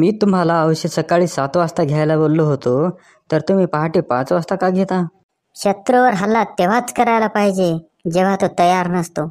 मी तुम्हाला अवश्य सकाळी सात वाजता घ्यायला बोललो होतो तर तुम्ही पहाटे पाच वाजता का घेता शत्रूवर हल्ला तेव्हाच करायला पाहिजे जेव्हा तो तयार नसतो